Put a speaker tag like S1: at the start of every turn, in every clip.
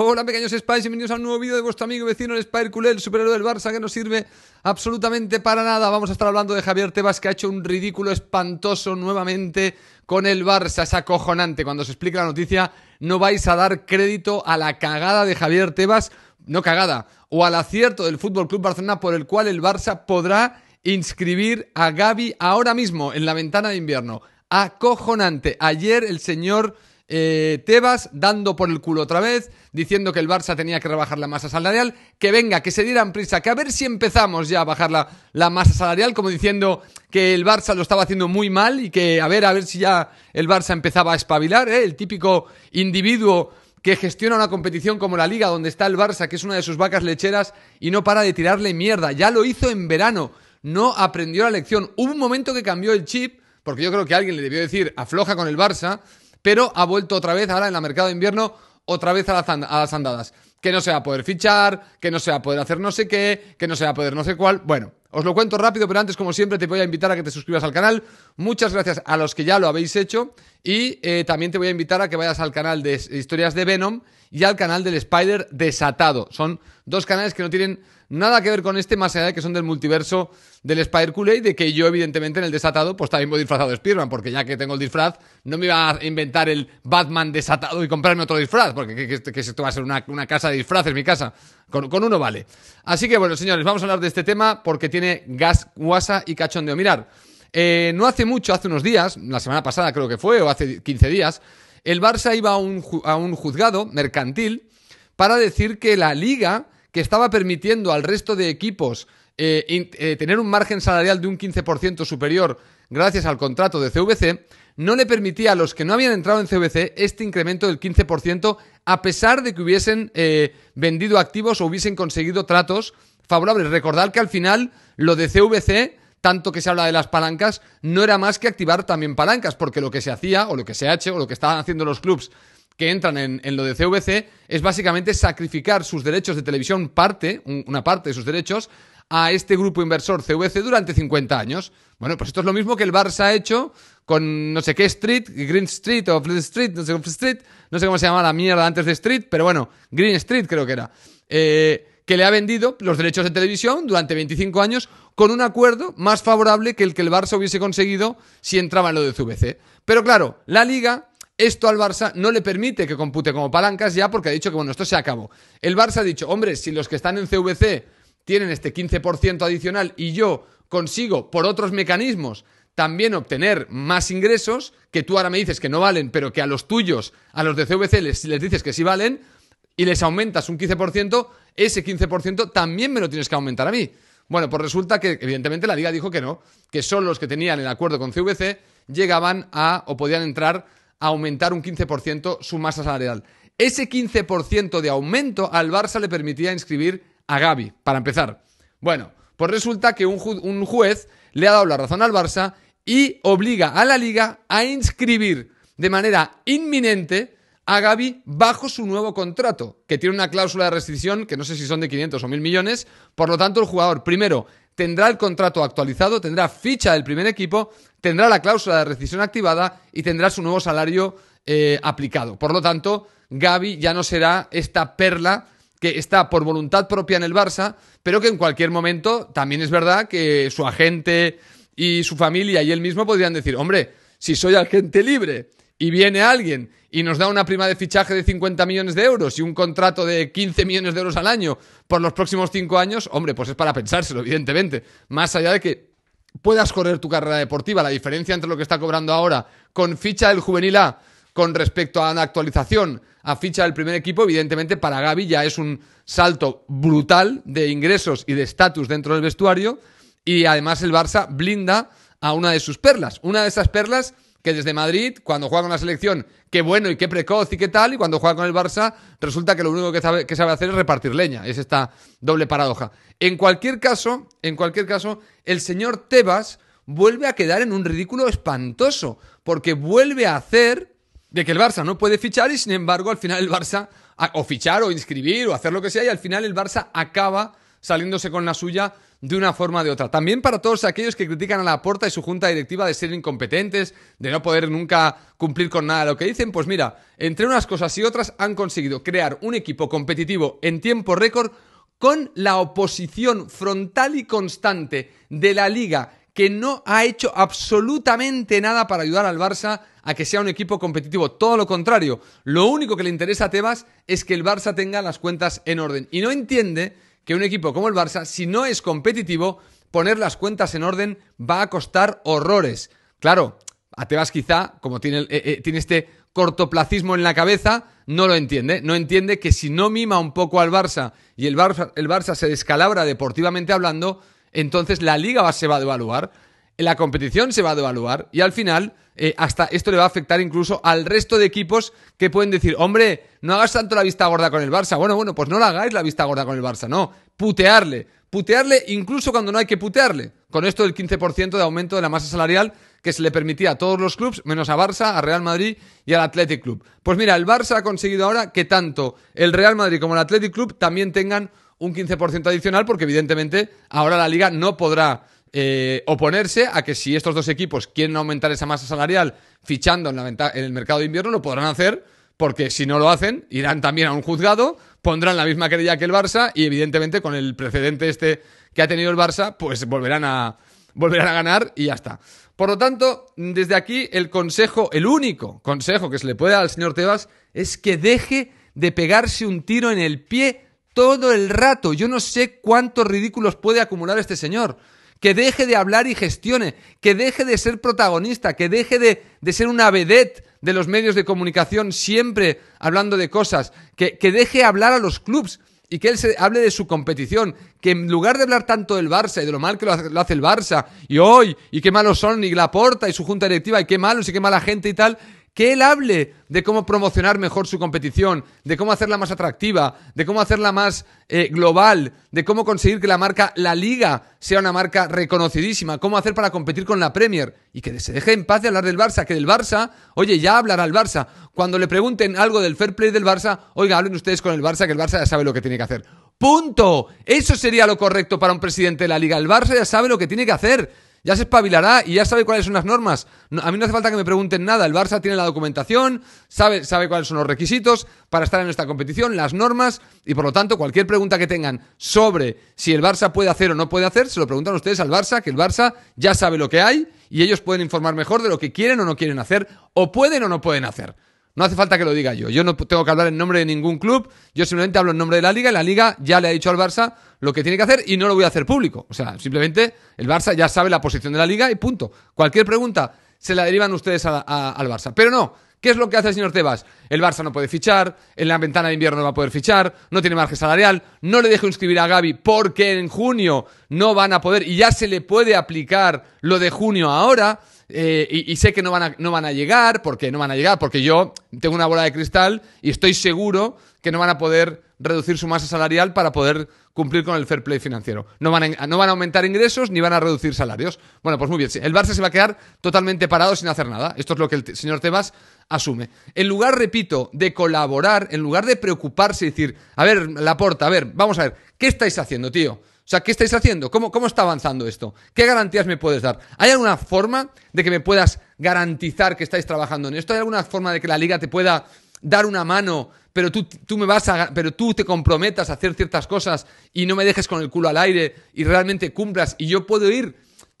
S1: Hola pequeños Spice. bienvenidos a un nuevo vídeo de vuestro amigo y vecino el Spire Culé, el superhéroe del Barça que no sirve absolutamente para nada. Vamos a estar hablando de Javier Tebas que ha hecho un ridículo espantoso nuevamente con el Barça. Es acojonante, cuando se explica la noticia no vais a dar crédito a la cagada de Javier Tebas, no cagada, o al acierto del Fútbol Club Barcelona por el cual el Barça podrá inscribir a Gaby ahora mismo en la ventana de invierno. Acojonante. Ayer el señor eh, Tebas dando por el culo otra vez, diciendo que el Barça tenía que rebajar la masa salarial, que venga, que se dieran prisa, que a ver si empezamos ya a bajar la, masa salarial, como diciendo que el Barça lo estaba haciendo muy mal y que a ver, a ver si ya el Barça empezaba a espabilar, ¿eh? el típico individuo que gestiona una competición como la Liga, donde está el Barça, que es una de sus vacas lecheras, y no para de tirarle mierda. Ya lo hizo en verano, no aprendió la lección. Hubo un momento que cambió el chip, porque yo creo que alguien le debió decir afloja con el Barça, pero ha vuelto otra vez ahora en la mercado de invierno, otra vez a las, andadas. Que no se va a poder fichar, que no se va a poder hacer no sé qué, que no se va a poder no sé cuál. Bueno, os lo cuento rápido, pero antes, como siempre, te voy a invitar a que te suscribas al canal. Muchas gracias a los que ya lo habéis hecho y eh, también te voy a invitar a que vayas al canal de Historias de Venom y al canal del Spider Desatado. Son dos canales que no tienen nada que ver con este, más allá de que son del multiverso del Spider Kool de que yo, evidentemente, en el Desatado, pues también he disfrazado de spider porque ya que tengo el disfraz, no me iba a inventar el Batman Desatado y comprarme otro disfraz, porque que, esto va a ser una, casa de disfraces, mi casa. Con, uno vale. Así que, bueno, señores, vamos a hablar de este tema porque tiene gas, guasa y cachondeo. Mirar. Eh, no hace mucho, hace unos días, la semana pasada creo que fue, o hace 15 días, el Barça iba a un, a un juzgado mercantil para decir que la liga que estaba permitiendo al resto de equipos eh, eh, tener un margen salarial de un 15% superior gracias al contrato de CVC, no le permitía a los que no habían entrado en CVC este incremento del 15% a pesar de que hubiesen vendido activos o hubiesen conseguido tratos favorables. Recordad que al final lo de CVC tanto que se habla de las palancas, no era más que activar también palancas, porque lo que se hacía, o lo que se ha hecho, o lo que estaban haciendo los clubs que entran en, lo de CVC es básicamente sacrificar sus derechos de televisión, parte, una parte de sus derechos, a este grupo inversor CVC durante 50 años. Bueno, pues esto es lo mismo que el Barça ha hecho con no sé qué Street, Green Street o Fleet Street, no sé, Street, no sé cómo se llama la mierda antes de Street, pero bueno, Green Street creo que era. Eh, que le ha vendido los derechos de televisión durante 25 años con un acuerdo más favorable que el que el Barça hubiese conseguido si entraba en lo de CVC. Pero claro, la liga, esto al Barça no le permite que compute como palancas ya porque ha dicho que bueno, esto se acabó. El Barça ha dicho, hombre, si los que están en CVC tienen este 15% adicional y yo consigo por otros mecanismos también obtener más ingresos, que tú ahora me dices que no valen, pero que a los tuyos, a los de CVC les, dices que sí valen, y les aumentas un 15%, ese 15% también me lo tienes que aumentar a mí. Bueno, pues resulta que evidentemente la liga dijo que no, que solo los que tenían el acuerdo con CVC llegaban a o podían entrar a aumentar un 15% su masa salarial. Ese 15% de aumento al Barça le permitía inscribir a Gaby, para empezar. Bueno, pues resulta que un, un juez le ha dado la razón al Barça y obliga a la liga a inscribir de manera inminente a Gaby bajo su nuevo contrato, que tiene una cláusula de rescisión que no sé si son de 500 o 1000 millones. Por lo tanto, el jugador, primero, tendrá el contrato actualizado, tendrá ficha del primer equipo, tendrá la cláusula de rescisión activada y tendrá su nuevo salario eh, aplicado. Por lo tanto, Gaby ya no será esta perla que está por voluntad propia en el Barça, pero que en cualquier momento también es verdad que su agente y su familia y él mismo podrían decir, hombre, si soy agente libre y viene alguien y nos da una prima de fichaje de 50 millones de euros y un contrato de 15 millones de euros al año por los próximos cinco años, hombre, pues es para pensárselo, evidentemente. Más allá de que puedas correr tu carrera deportiva, la diferencia entre lo que está cobrando ahora con ficha del juvenil A con respecto a la actualización a ficha del primer equipo, evidentemente para Gaby ya es un salto brutal de ingresos y de estatus dentro del vestuario y además el Barça blinda a una de sus perlas. Una de esas perlas que desde Madrid, cuando juega con la selección, qué bueno y qué precoz y qué tal, y cuando juega con el Barça, resulta que lo único que sabe, que hacer es repartir leña. Es esta doble paradoja. En cualquier caso, en cualquier caso, el señor Tebas vuelve a quedar en un ridículo espantoso, porque vuelve a hacer de que el Barça no puede fichar y sin embargo al final el Barça, o fichar o inscribir o hacer lo que sea, y al final el Barça acaba saliéndose con la suya de una forma o de otra. También para todos aquellos que critican a la Porta y su junta directiva de ser incompetentes, de no poder nunca cumplir con nada de lo que dicen, pues mira, entre unas cosas y otras han conseguido crear un equipo competitivo en tiempo récord con la oposición frontal y constante de la liga que no ha hecho absolutamente nada para ayudar al Barça a que sea un equipo competitivo. Todo lo contrario, lo único que le interesa a Tebas es que el Barça tenga las cuentas en orden. Y no entiende que un equipo como el Barça, si no es competitivo, poner las cuentas en orden va a costar horrores. Claro, a quizá, como eh, eh, tiene, este cortoplacismo en la cabeza, no lo entiende. No entiende que si no mima un poco al Barça y el Barça, el Barça se descalabra deportivamente hablando, entonces la liga se va a devaluar la competición se va a devaluar y al final eh, hasta esto le va a afectar incluso al resto de equipos que pueden decir, hombre, no hagas tanto la vista gorda con el Barça. Bueno, bueno, pues no la hagáis la vista gorda con el Barça, no. Putearle. Putearle incluso cuando no hay que putearle. Con esto del 15% de aumento de la masa salarial que se le permitía a todos los clubes, menos a Barça, a Real Madrid y al Athletic Club. Pues mira, el Barça ha conseguido ahora que tanto el Real Madrid como el Athletic Club también tengan un 15% adicional porque evidentemente ahora la liga no podrá eh, oponerse a que si estos dos equipos quieren aumentar esa masa salarial fichando en, el mercado de invierno, lo podrán hacer, porque si no lo hacen, irán también a un juzgado, pondrán la misma querella que el Barça y evidentemente con el precedente este que ha tenido el Barça, pues volverán a, volverán a ganar y ya está. Por lo tanto, desde aquí el consejo, el único consejo que se le puede dar al señor Tebas es que deje de pegarse un tiro en el pie todo el rato. Yo no sé cuántos ridículos puede acumular este señor que deje de hablar y gestione, que deje de ser protagonista, que deje de, ser una vedette de los medios de comunicación siempre hablando de cosas, que, que deje hablar a los clubes y que él se hable de su competición, que en lugar de hablar tanto del Barça y de lo mal que lo hace, lo hace el Barça y hoy y qué malos son y la porta y su junta directiva y qué malos y qué mala gente y tal, que él hable de cómo promocionar mejor su competición, de cómo hacerla más atractiva, de cómo hacerla más eh, global, de cómo conseguir que la marca, la liga, sea una marca reconocidísima, cómo hacer para competir con la Premier y que se deje en paz de hablar del Barça, que del Barça, oye, ya hablará el Barça. Cuando le pregunten algo del fair play del Barça, oiga, hablen ustedes con el Barça, que el Barça ya sabe lo que tiene que hacer. Punto. Eso sería lo correcto para un presidente de la liga. El Barça ya sabe lo que tiene que hacer. Ya se espabilará y ya sabe cuáles son las normas. a mí no hace falta que me pregunten nada. El Barça tiene la documentación, sabe, sabe cuáles son los requisitos para estar en esta competición, las normas, y por lo tanto, cualquier pregunta que tengan sobre si el Barça puede hacer o no puede hacer, se lo preguntan ustedes al Barça, que el Barça ya sabe lo que hay y ellos pueden informar mejor de lo que quieren o no quieren hacer, o pueden o no pueden hacer. No hace falta que lo diga yo. Yo no tengo que hablar en nombre de ningún club. Yo simplemente hablo en nombre de la liga y la liga ya le ha dicho al Barça lo que tiene que hacer y no lo voy a hacer público. O sea, simplemente el Barça ya sabe la posición de la liga y punto. Cualquier pregunta se la derivan ustedes al Barça. Pero no, ¿Qué es lo que hace el señor Tebas? El Barça no puede fichar, en la ventana de invierno no va a poder fichar, no tiene margen salarial, no le dejo inscribir a Gaby porque en junio no van a poder y ya se le puede aplicar lo de junio ahora. Eh, y, sé que no van, a, no van a llegar, porque no van a llegar, porque yo tengo una bola de cristal y estoy seguro que no van a poder reducir su masa salarial para poder cumplir con el fair play financiero. No van, a, aumentar ingresos ni van a reducir salarios. Bueno, pues muy bien. El Barça se va a quedar totalmente parado sin hacer nada. Esto es lo que el señor Temas asume. En lugar, repito, de colaborar, en lugar de preocuparse y decir, a ver, Laporta, a ver, vamos a ver, ¿qué estáis haciendo, tío? O sea, ¿qué estáis haciendo? ¿Cómo, está avanzando esto? ¿Qué garantías me puedes dar? ¿Hay alguna forma de que me puedas garantizar que estáis trabajando en esto? ¿Hay alguna forma de que la liga te pueda dar una mano, pero tú, vas pero tú te comprometas a hacer ciertas cosas y no me dejes con el culo al aire y realmente cumplas y yo puedo ir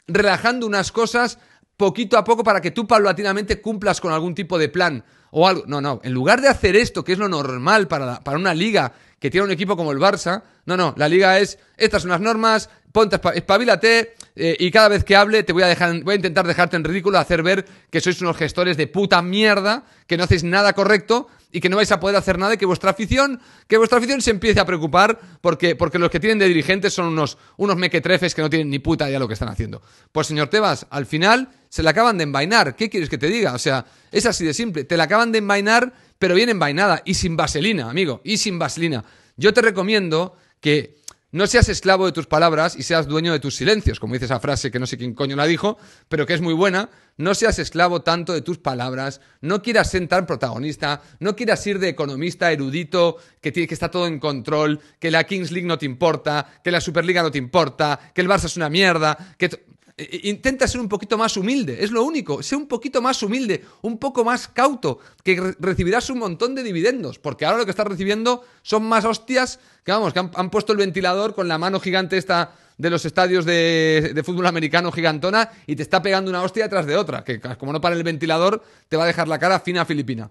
S1: relajando unas cosas poquito a poco para que tú paulatinamente cumplas con algún tipo de plan o algo. No, no, en lugar de hacer esto, que es lo normal para una liga que tiene un equipo como el Barça. No, no, la liga es, estas son las normas, ponte, espabilate eh, y cada vez que hable te voy a dejar, voy a intentar dejarte en ridículo, hacer ver que sois unos gestores de puta mierda, que no hacéis nada correcto y que no vais a poder hacer nada y que vuestra afición, que vuestra afición se empiece a preocupar porque, porque los que tienen de dirigentes son unos, unos mequetrefes que no tienen ni puta idea lo que están haciendo. Pues señor Tebas, al final se la acaban de envainar. ¿Qué quieres que te diga? O sea, es así de simple. Te la acaban de envainar, pero bien envainada y sin vaselina, amigo, y sin vaselina. Yo te recomiendo que no seas esclavo de tus palabras y seas dueño de tus silencios, como dice esa frase que no sé quién coño la dijo, pero que es muy buena. No seas esclavo tanto de tus palabras, no quieras ser tan protagonista, no quieras ir de economista erudito, que, tiene, que está todo en control, que la Kings League no te importa, que la Superliga no te importa, que el Barça es una mierda, que... Eh, eh, intenta ser un poquito más humilde, es lo único. Sé un poquito más humilde, un poco más cauto, que recibirás un montón de dividendos, porque ahora lo que estás recibiendo son más hostias que, vamos, que han, puesto el ventilador con la mano gigante esta de los estadios de, fútbol americano gigantona y te está pegando una hostia tras de otra, que como no para el ventilador, te va a dejar la cara fina filipina.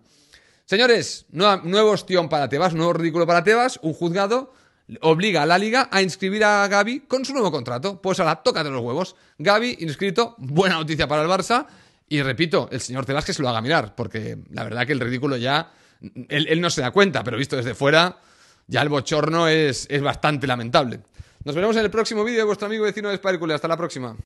S1: Señores, nuevo ostión para Tebas, nuevo ridículo para Tebas, un juzgado obliga a la liga a inscribir a Gaby con su nuevo contrato. Pues ahora, de los huevos. Gaby inscrito, buena noticia para el Barça. Y repito, el señor Tebas se lo haga mirar, porque la verdad que el ridículo ya. Él, no se da cuenta, pero visto desde fuera, ya el bochorno es, bastante lamentable. Nos veremos en el próximo vídeo vuestro amigo vecino de Sparicule, Hasta la próxima.